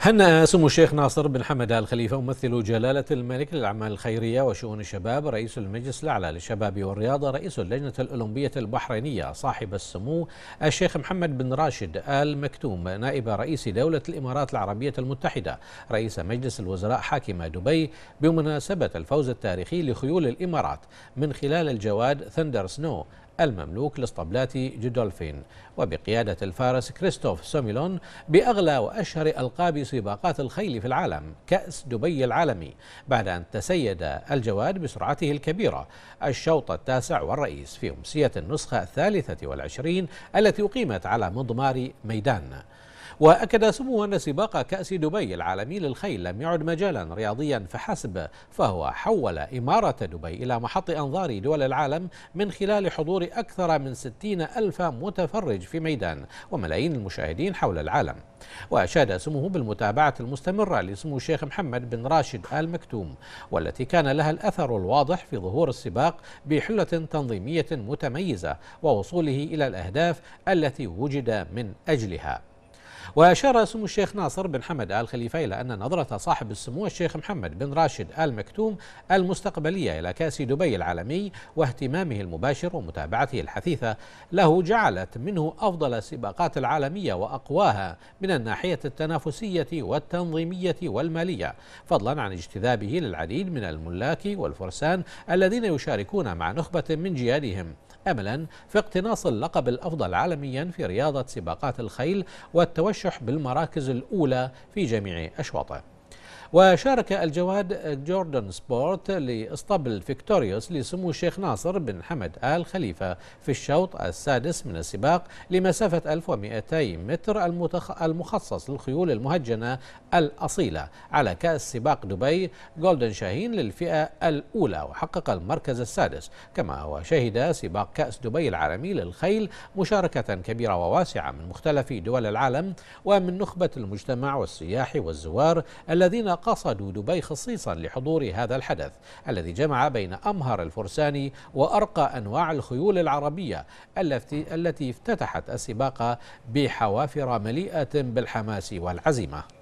هنأ سمو الشيخ ناصر بن حمد آل خليفة ممثل جلالة الملك للأعمال الخيرية وشؤون الشباب رئيس المجلس الأعلى للشباب والرياضة رئيس اللجنة الأولمبية البحرينية صاحب السمو الشيخ محمد بن راشد آل مكتوم نائب رئيس دولة الإمارات العربية المتحدة رئيس مجلس الوزراء حاكم دبي بمناسبة الفوز التاريخي لخيول الإمارات من خلال الجواد ثندر سنو المملوك لاسطبلات جودولفين وبقيادة الفارس كريستوف سوميلون بأغلى وأشهر ألقاب سباقات الخيل في العالم كأس دبي العالمي بعد أن تسيد الجواد بسرعته الكبيرة الشوط التاسع والرئيس في أمسية النسخة الثالثة والعشرين التي أقيمت على مضمار ميدان وأكد سمو أن سباق كأس دبي العالمي للخيل لم يعد مجالا رياضيا فحسب فهو حول إمارة دبي إلى محط أنظار دول العالم من خلال حضور أكثر من 60 ألف متفرج في ميدان وملايين المشاهدين حول العالم وأشاد سموه بالمتابعة المستمرة لسمو الشيخ محمد بن راشد آل مكتوم والتي كان لها الأثر الواضح في ظهور السباق بحلة تنظيمية متميزة ووصوله إلى الأهداف التي وجد من أجلها وأشار سمو الشيخ ناصر بن حمد آل خليفة إلى أن نظرة صاحب السمو الشيخ محمد بن راشد آل مكتوم المستقبلية إلى كأس دبي العالمي واهتمامه المباشر ومتابعته الحثيثة له جعلت منه أفضل السباقات العالمية وأقواها من الناحية التنافسية والتنظيمية والمالية فضلا عن اجتذابه للعديد من الملاك والفرسان الذين يشاركون مع نخبة من جيالهم أملا في اقتناص اللقب الأفضل عالميا في رياضة سباقات الخيل والتوجه الترشح بالمراكز الأولى في جميع أشواطه وشارك الجواد جوردن سبورت لاسطبل فيكتوريوس لسمو الشيخ ناصر بن حمد آل خليفة في الشوط السادس من السباق لمسافة 1200 متر المخصص للخيول المهجنة الأصيلة على كأس سباق دبي جولدن شاهين للفئة الأولى وحقق المركز السادس كما وشهد سباق كأس دبي العالمي للخيل مشاركة كبيرة وواسعة من مختلف دول العالم ومن نخبة المجتمع والسياح والزوار الذين قصدوا دبي خصيصا لحضور هذا الحدث الذي جمع بين أمهر الفرسان وأرقى أنواع الخيول العربية التي افتتحت السباق بحوافر مليئة بالحماس والعزيمة